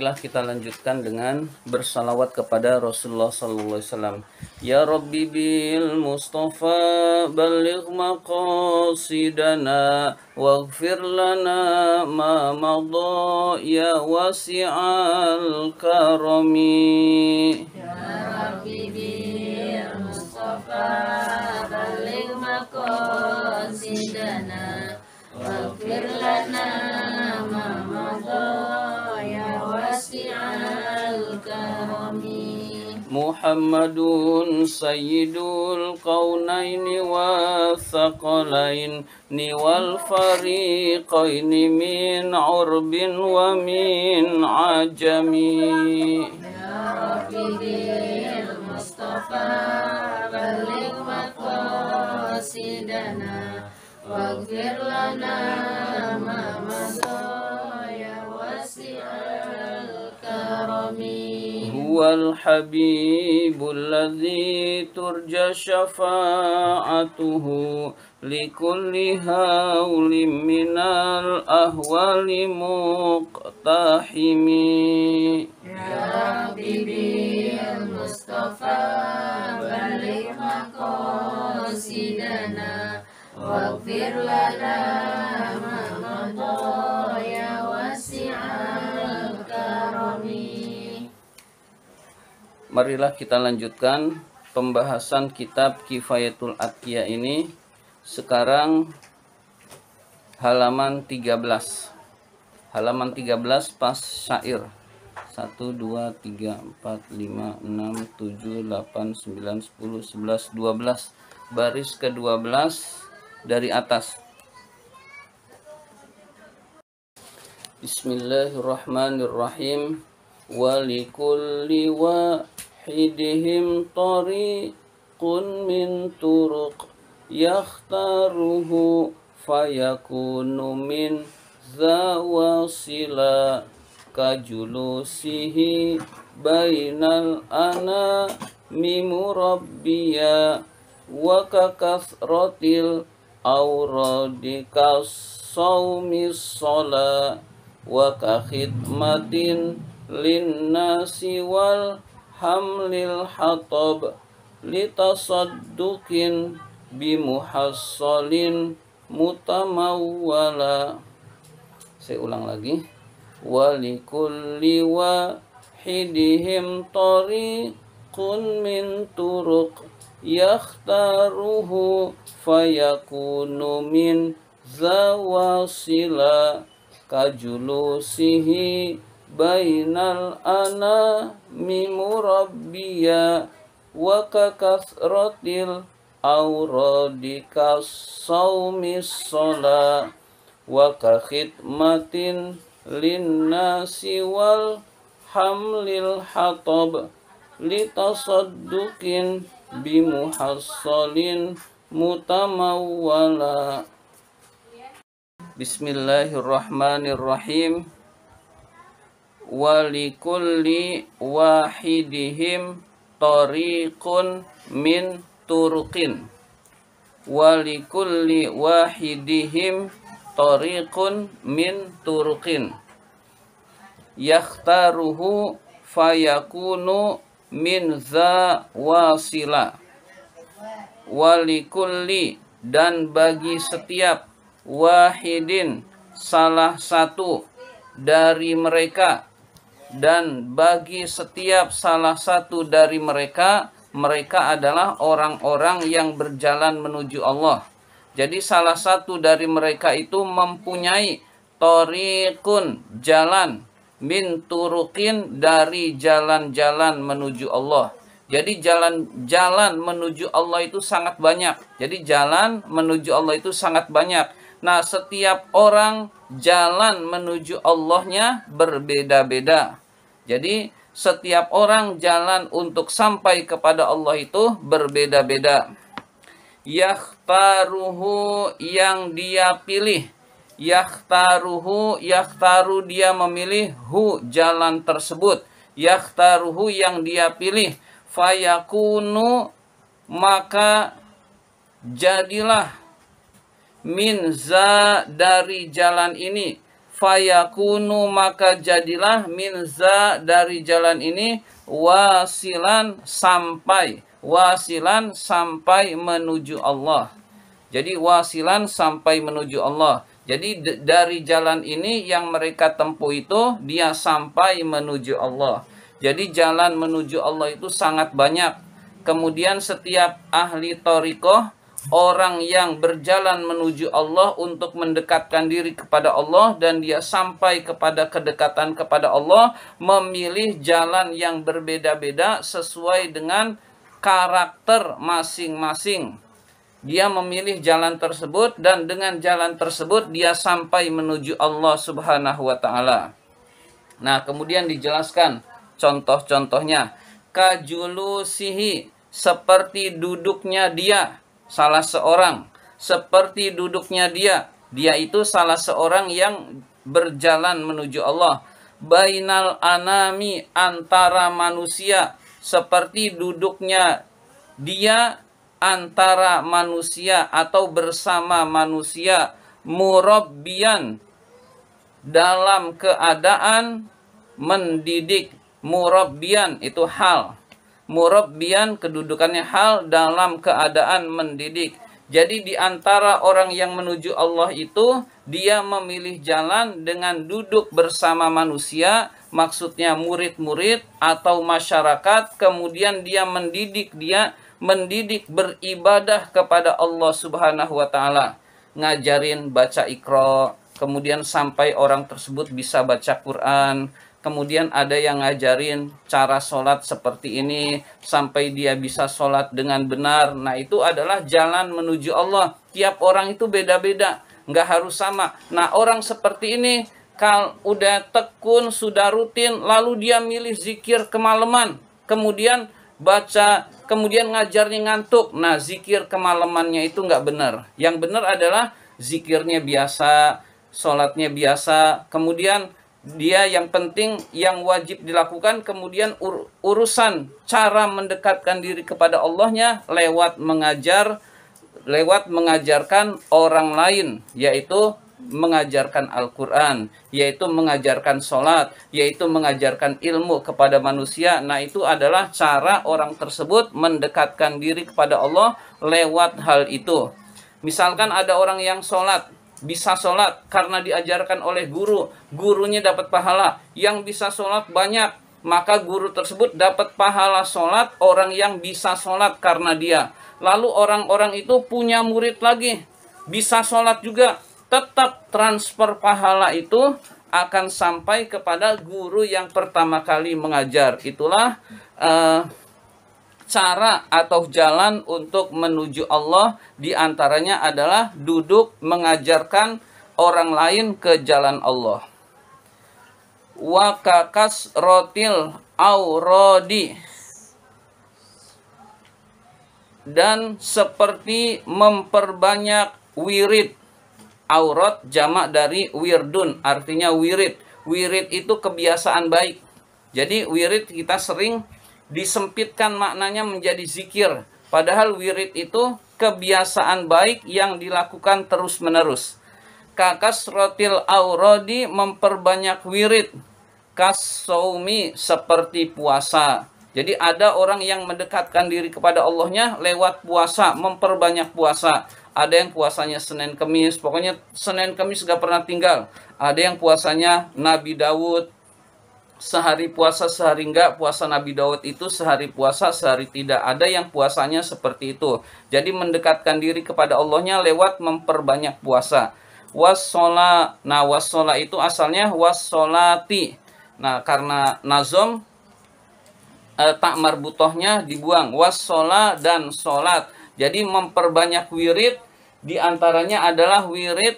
Setelah kita lanjutkan dengan bersalawat kepada Rasulullah sallallahu alaihi wasallam. Ya Rabbi bil Mustafa balik maqasidana waghfir lana ma madha ya wasi'al karami. Ya Rabbi bil Mustafa baligh maqasidana waghfir lana محمد سيد القونين والثقلين والفريقين من عرب ومن عجم المصطفى بلغ مقاصدنا واغفر لنا ما مضى يا واسع الكرم هو الحبيب الذي ترجى شفاعته لكل هول من الأهوال مقتحم يا حبيبي المصطفى marilah kita lanjutkan pembahasan kitab Kifayatul Atqiyah ini sekarang halaman 13 halaman 13 pas syair 1 2 3 4 5 6 7 8 9 10 11 12 baris ke-12 dari atas Bismillahirrahmanirrahim Walikulli wa حدهم طريق من طرق يختاره فيكون من ذا وصلا كجلوسه بين الأنام مربيا وككثرة الأوراد كالصوم الصلاة وكخدمة للناس والأرض hamlil hatab litasaddukin bimuhassalin mutamawwala saya ulang lagi walikulli wahidihim tariqun min turuq yakhtaruhu fayakunu min zawasila kajulusihi bainal ana mimurabbiya wa kakasratil auradikas saumis sholat wa kakhidmatin linnasi wal hamlil hatab litasaddukin bimuhassalin mutamawwala Bismillahirrahmanirrahim walikulli wahidihim tariqun min turqin walikulli wahidihim tariqun min turqin. yakhtaruhu fayakunu min za wasila walikulli dan bagi setiap wahidin salah satu dari mereka dan bagi setiap salah satu dari mereka mereka adalah orang-orang yang berjalan menuju Allah. Jadi salah satu dari mereka itu mempunyai torikun jalan min turukin dari jalan-jalan menuju Allah. Jadi jalan-jalan menuju Allah itu sangat banyak. Jadi jalan menuju Allah itu sangat banyak. Nah, setiap orang jalan menuju Allahnya berbeda-beda. Jadi setiap orang jalan untuk sampai kepada Allah itu berbeda-beda. Yakhtaruhu yang dia pilih. Yakhtaruhu, yakhtaru dia memilih hu jalan tersebut. Yakhtaruhu yang dia pilih. Fayakunu maka jadilah minza dari jalan ini fayakunu maka jadilah minza dari jalan ini wasilan sampai wasilan sampai menuju Allah jadi wasilan sampai menuju Allah jadi dari jalan ini yang mereka tempuh itu dia sampai menuju Allah jadi jalan menuju Allah itu sangat banyak kemudian setiap ahli toriko orang yang berjalan menuju Allah untuk mendekatkan diri kepada Allah dan dia sampai kepada kedekatan kepada Allah memilih jalan yang berbeda-beda sesuai dengan karakter masing-masing. Dia memilih jalan tersebut dan dengan jalan tersebut dia sampai menuju Allah Subhanahu wa taala. Nah, kemudian dijelaskan contoh-contohnya. Kajulusihi seperti duduknya dia salah seorang seperti duduknya dia dia itu salah seorang yang berjalan menuju Allah bainal anami antara manusia seperti duduknya dia antara manusia atau bersama manusia murabbian dalam keadaan mendidik murabbian itu hal murabbian kedudukannya hal dalam keadaan mendidik. Jadi di antara orang yang menuju Allah itu dia memilih jalan dengan duduk bersama manusia, maksudnya murid-murid atau masyarakat, kemudian dia mendidik dia mendidik beribadah kepada Allah Subhanahu wa taala. Ngajarin baca Iqra, kemudian sampai orang tersebut bisa baca Quran, kemudian ada yang ngajarin cara sholat seperti ini sampai dia bisa sholat dengan benar. Nah itu adalah jalan menuju Allah. Tiap orang itu beda-beda, nggak harus sama. Nah orang seperti ini kalau udah tekun, sudah rutin, lalu dia milih zikir kemalaman, kemudian baca, kemudian ngajarnya ngantuk. Nah zikir kemalamannya itu nggak benar. Yang benar adalah zikirnya biasa, sholatnya biasa, kemudian dia yang penting yang wajib dilakukan kemudian ur urusan cara mendekatkan diri kepada Allahnya lewat mengajar lewat mengajarkan orang lain yaitu mengajarkan Al-Quran, yaitu mengajarkan sholat, yaitu mengajarkan ilmu kepada manusia. Nah itu adalah cara orang tersebut mendekatkan diri kepada Allah lewat hal itu. Misalkan ada orang yang sholat, bisa sholat karena diajarkan oleh guru, gurunya dapat pahala. Yang bisa sholat banyak, maka guru tersebut dapat pahala sholat orang yang bisa sholat karena dia. Lalu orang-orang itu punya murid lagi, bisa sholat juga, tetap transfer pahala itu akan sampai kepada guru yang pertama kali mengajar. Itulah uh, cara atau jalan untuk menuju Allah diantaranya adalah duduk mengajarkan orang lain ke jalan Allah. Wakakas rotil aurodi dan seperti memperbanyak wirid aurat jamak dari wirdun artinya wirid wirid itu kebiasaan baik jadi wirid kita sering disempitkan maknanya menjadi zikir. Padahal wirid itu kebiasaan baik yang dilakukan terus-menerus. Kakas rotil aurodi memperbanyak wirid. Kasoumi seperti puasa. Jadi ada orang yang mendekatkan diri kepada Allahnya lewat puasa, memperbanyak puasa. Ada yang puasanya Senin Kemis, pokoknya Senin Kemis gak pernah tinggal. Ada yang puasanya Nabi Dawud sehari puasa sehari enggak puasa Nabi Daud itu sehari puasa sehari tidak ada yang puasanya seperti itu jadi mendekatkan diri kepada Allahnya lewat memperbanyak puasa wasola nah wasola itu asalnya wasolati nah karena nazom eh, tak marbutohnya dibuang wasola dan solat jadi memperbanyak wirid diantaranya adalah wirid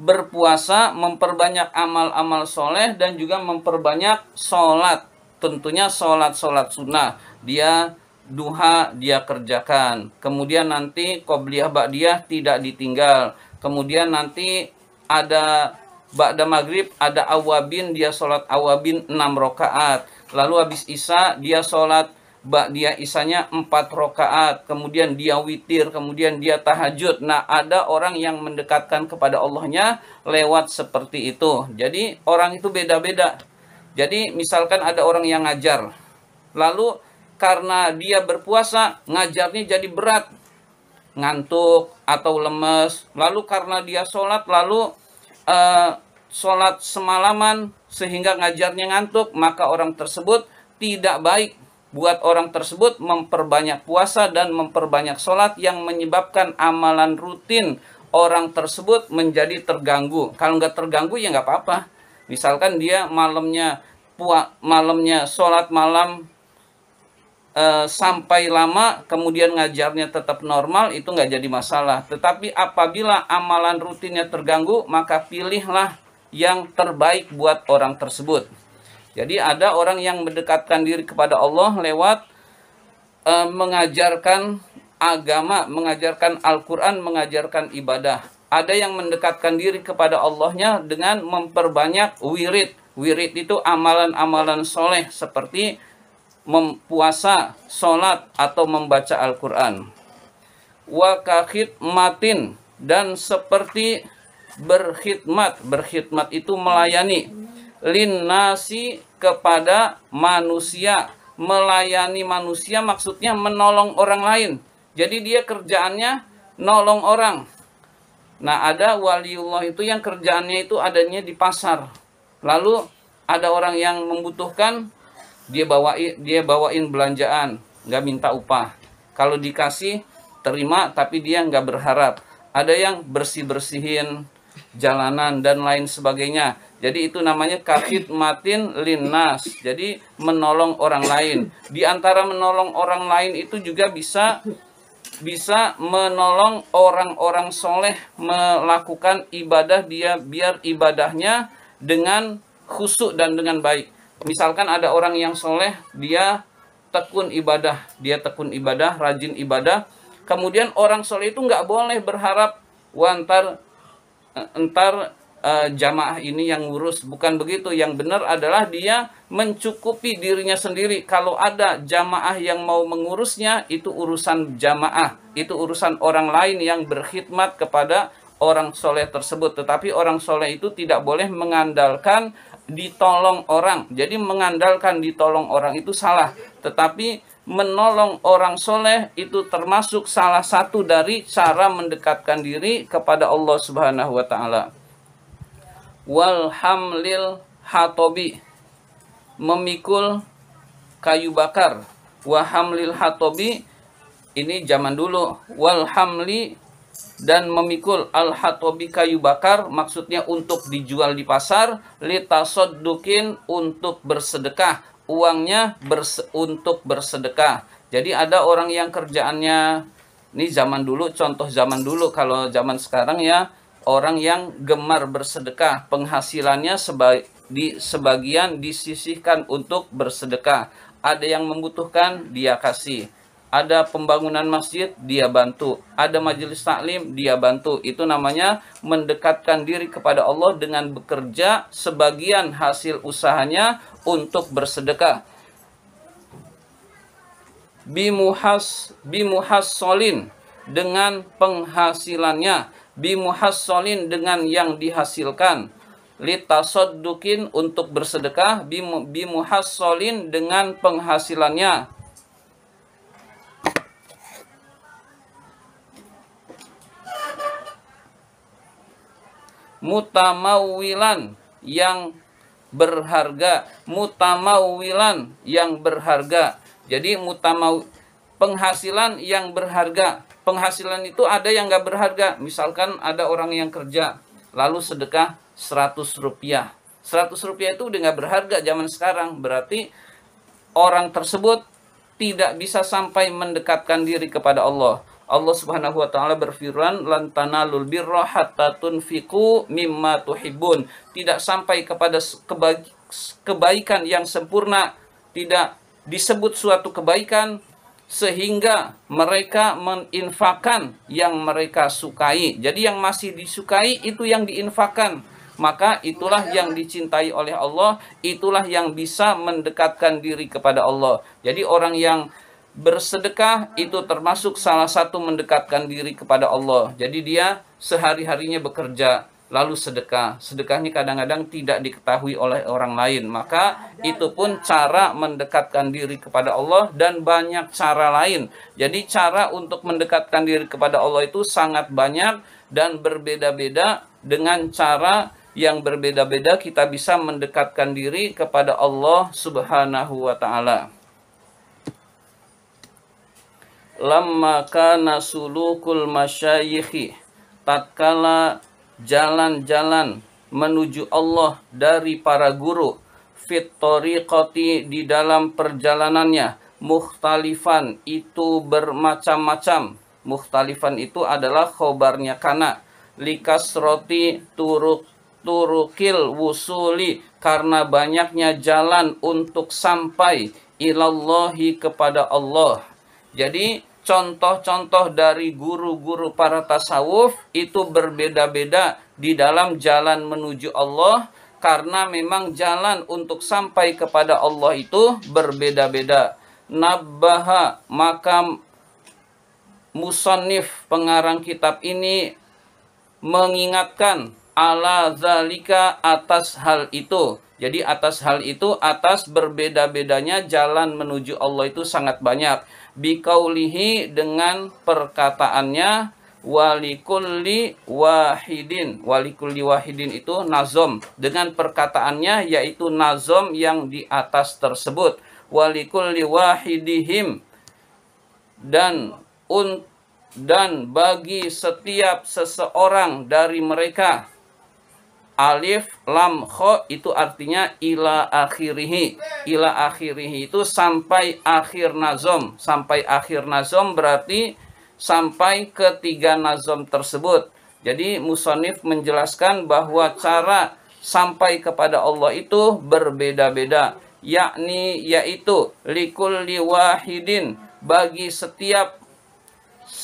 berpuasa, memperbanyak amal-amal soleh, dan juga memperbanyak sholat. Tentunya sholat-sholat sunnah. Dia duha, dia kerjakan. Kemudian nanti qobliyah ba'diyah tidak ditinggal. Kemudian nanti ada Ba'da maghrib ada awabin, dia sholat awabin 6 rokaat. Lalu habis isa dia sholat dia isanya empat rokaat, kemudian dia witir, kemudian dia tahajud. Nah, ada orang yang mendekatkan kepada Allahnya lewat seperti itu. Jadi, orang itu beda-beda. Jadi, misalkan ada orang yang ngajar, lalu karena dia berpuasa, ngajarnya jadi berat, ngantuk atau lemes. Lalu karena dia sholat, lalu uh, sholat semalaman sehingga ngajarnya ngantuk, maka orang tersebut tidak baik buat orang tersebut memperbanyak puasa dan memperbanyak sholat yang menyebabkan amalan rutin orang tersebut menjadi terganggu. Kalau nggak terganggu ya nggak apa-apa. Misalkan dia malamnya puat malamnya sholat malam e, sampai lama kemudian ngajarnya tetap normal itu nggak jadi masalah. Tetapi apabila amalan rutinnya terganggu maka pilihlah yang terbaik buat orang tersebut. Jadi ada orang yang mendekatkan diri kepada Allah lewat e, mengajarkan agama, mengajarkan Al-Qur'an, mengajarkan ibadah. Ada yang mendekatkan diri kepada Allahnya dengan memperbanyak wirid. Wirid itu amalan-amalan soleh seperti mempuasa, sholat, atau membaca Al-Quran. Wakahid matin dan seperti berkhidmat. Berkhidmat itu melayani linasi kepada manusia melayani manusia maksudnya menolong orang lain jadi dia kerjaannya nolong orang nah ada waliullah itu yang kerjaannya itu adanya di pasar lalu ada orang yang membutuhkan dia bawa dia bawain belanjaan nggak minta upah kalau dikasih terima tapi dia nggak berharap ada yang bersih bersihin jalanan dan lain sebagainya jadi itu namanya kafid matin linas. Jadi menolong orang lain. Di antara menolong orang lain itu juga bisa bisa menolong orang-orang soleh melakukan ibadah dia biar ibadahnya dengan khusuk dan dengan baik. Misalkan ada orang yang soleh, dia tekun ibadah, dia tekun ibadah, rajin ibadah. Kemudian orang soleh itu nggak boleh berharap wantar entar eh, uh, jamaah ini yang ngurus bukan begitu yang benar adalah dia mencukupi dirinya sendiri kalau ada jamaah yang mau mengurusnya itu urusan jamaah itu urusan orang lain yang berkhidmat kepada orang soleh tersebut tetapi orang soleh itu tidak boleh mengandalkan ditolong orang jadi mengandalkan ditolong orang itu salah tetapi menolong orang soleh itu termasuk salah satu dari cara mendekatkan diri kepada Allah Subhanahu wa Ta'ala wal hamlil hatobi memikul kayu bakar wa hamlil hatobi ini zaman dulu Walhamli dan memikul al hatobi kayu bakar maksudnya untuk dijual di pasar dukin untuk bersedekah uangnya berse untuk bersedekah jadi ada orang yang kerjaannya ini zaman dulu contoh zaman dulu kalau zaman sekarang ya orang yang gemar bersedekah, penghasilannya sebaik di sebagian disisihkan untuk bersedekah. Ada yang membutuhkan, dia kasih. Ada pembangunan masjid, dia bantu. Ada majelis taklim, dia bantu. Itu namanya mendekatkan diri kepada Allah dengan bekerja sebagian hasil usahanya untuk bersedekah. Bimuhas bimuhas solin dengan penghasilannya Bimuhasolin dengan yang dihasilkan litasodukin untuk bersedekah Bimuhasolin dengan penghasilannya mutamawilan yang berharga mutamawilan yang berharga jadi mutamaw penghasilan yang berharga. Penghasilan itu ada yang nggak berharga. Misalkan ada orang yang kerja, lalu sedekah 100 rupiah. 100 rupiah itu udah nggak berharga zaman sekarang. Berarti orang tersebut tidak bisa sampai mendekatkan diri kepada Allah. Allah Subhanahu wa taala berfirman lantana lul birra hatta tunfiqu mimma tuhibbun. Tidak sampai kepada kebaikan yang sempurna, tidak disebut suatu kebaikan sehingga mereka meninfakan yang mereka sukai. Jadi yang masih disukai itu yang diinfakan Maka itulah yang dicintai oleh Allah, itulah yang bisa mendekatkan diri kepada Allah. Jadi orang yang bersedekah itu termasuk salah satu mendekatkan diri kepada Allah. Jadi dia sehari-harinya bekerja lalu sedekah. Sedekahnya kadang-kadang tidak diketahui oleh orang lain. Maka itu pun cara mendekatkan diri kepada Allah dan banyak cara lain. Jadi cara untuk mendekatkan diri kepada Allah itu sangat banyak dan berbeda-beda dengan cara yang berbeda-beda kita bisa mendekatkan diri kepada Allah Subhanahu wa taala. Lamma kana sulukul masyayikhi tatkala jalan-jalan menuju Allah dari para guru fit di dalam perjalanannya mukhtalifan itu bermacam-macam mukhtalifan itu adalah khobarnya kana likas roti turuk turukil wusuli karena banyaknya jalan untuk sampai ilallahi kepada Allah jadi contoh-contoh dari guru-guru para tasawuf itu berbeda-beda di dalam jalan menuju Allah karena memang jalan untuk sampai kepada Allah itu berbeda-beda. Nabbaha maka musannif pengarang kitab ini mengingatkan ala zalika atas hal itu. Jadi atas hal itu, atas berbeda-bedanya jalan menuju Allah itu sangat banyak. Bikaulihi dengan perkataannya walikulli wahidin walikulli wahidin itu nazom dengan perkataannya yaitu nazom yang di atas tersebut walikulli wahidihim dan un dan bagi setiap seseorang dari mereka Alif lam kho itu artinya ila akhirihi. Ila akhirihi itu sampai akhir nazom. Sampai akhir nazom berarti sampai ketiga nazom tersebut. Jadi musonif menjelaskan bahwa cara sampai kepada Allah itu berbeda-beda. Yakni yaitu likul liwahidin bagi setiap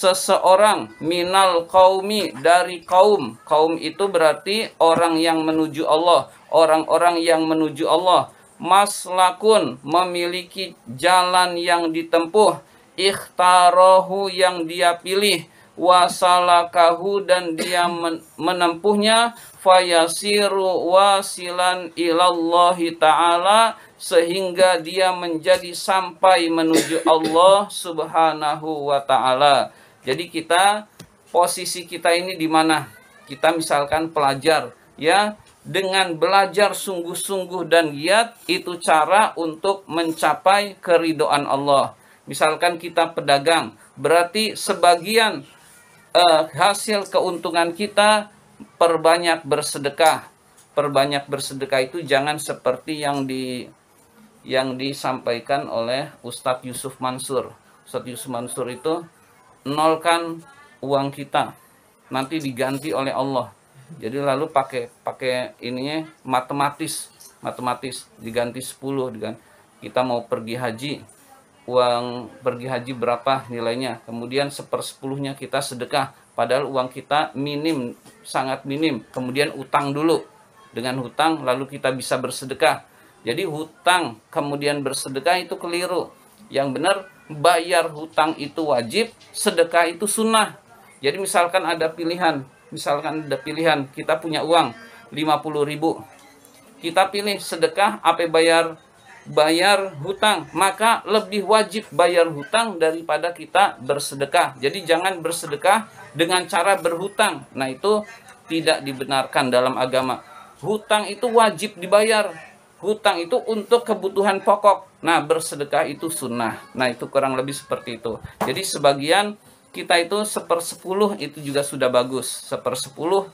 seseorang minal kaumi dari kaum. Kaum itu berarti orang yang menuju Allah, orang-orang yang menuju Allah. Maslakun memiliki jalan yang ditempuh, ikhtarohu yang dia pilih, wasalakahu dan dia menempuhnya fayasiru wasilan ilallahi ta'ala sehingga dia menjadi sampai menuju Allah subhanahu wa ta'ala jadi kita posisi kita ini di mana? Kita misalkan pelajar ya dengan belajar sungguh-sungguh dan giat itu cara untuk mencapai keridoan Allah. Misalkan kita pedagang, berarti sebagian eh, hasil keuntungan kita perbanyak bersedekah. Perbanyak bersedekah itu jangan seperti yang di yang disampaikan oleh Ustadz Yusuf Mansur. Ustadz Yusuf Mansur itu nolkan uang kita nanti diganti oleh Allah jadi lalu pakai pakai ininya matematis matematis diganti 10 dengan kita mau pergi haji uang pergi haji berapa nilainya kemudian sepersepuluhnya kita sedekah padahal uang kita minim sangat minim kemudian utang dulu dengan hutang lalu kita bisa bersedekah jadi hutang kemudian bersedekah itu keliru yang benar bayar hutang itu wajib, sedekah itu sunnah. Jadi misalkan ada pilihan, misalkan ada pilihan, kita punya uang 50 ribu, kita pilih sedekah apa bayar bayar hutang, maka lebih wajib bayar hutang daripada kita bersedekah. Jadi jangan bersedekah dengan cara berhutang. Nah, itu tidak dibenarkan dalam agama. Hutang itu wajib dibayar, hutang itu untuk kebutuhan pokok. Nah, bersedekah itu sunnah. Nah, itu kurang lebih seperti itu. Jadi sebagian kita itu sepersepuluh itu juga sudah bagus. Sepersepuluh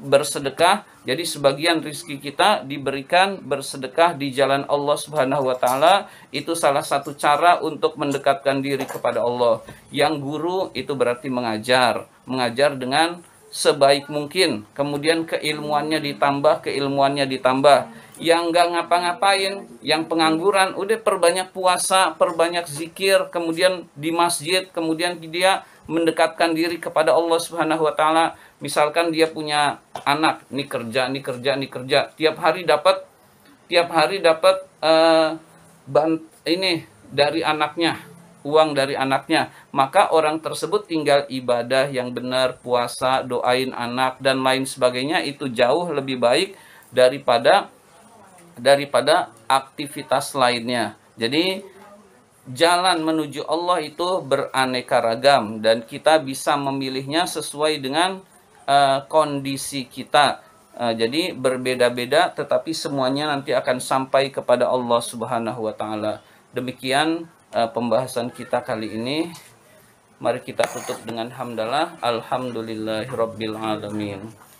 bersedekah. Jadi sebagian rizki kita diberikan bersedekah di jalan Allah Subhanahu wa taala itu salah satu cara untuk mendekatkan diri kepada Allah. Yang guru itu berarti mengajar, mengajar dengan sebaik mungkin. Kemudian keilmuannya ditambah, keilmuannya ditambah yang nggak ngapa-ngapain, yang pengangguran, udah perbanyak puasa, perbanyak zikir, kemudian di masjid, kemudian dia mendekatkan diri kepada Allah Subhanahu wa taala. Misalkan dia punya anak, nih kerja, nih kerja, nih kerja, tiap hari dapat tiap hari dapat uh, ini dari anaknya, uang dari anaknya, maka orang tersebut tinggal ibadah yang benar, puasa, doain anak dan lain sebagainya itu jauh lebih baik daripada daripada aktivitas lainnya. Jadi jalan menuju Allah itu beraneka ragam dan kita bisa memilihnya sesuai dengan uh, kondisi kita. Uh, jadi berbeda-beda tetapi semuanya nanti akan sampai kepada Allah Subhanahu wa taala. Demikian uh, pembahasan kita kali ini. Mari kita tutup dengan hamdalah. Alhamdulillahirabbil alamin.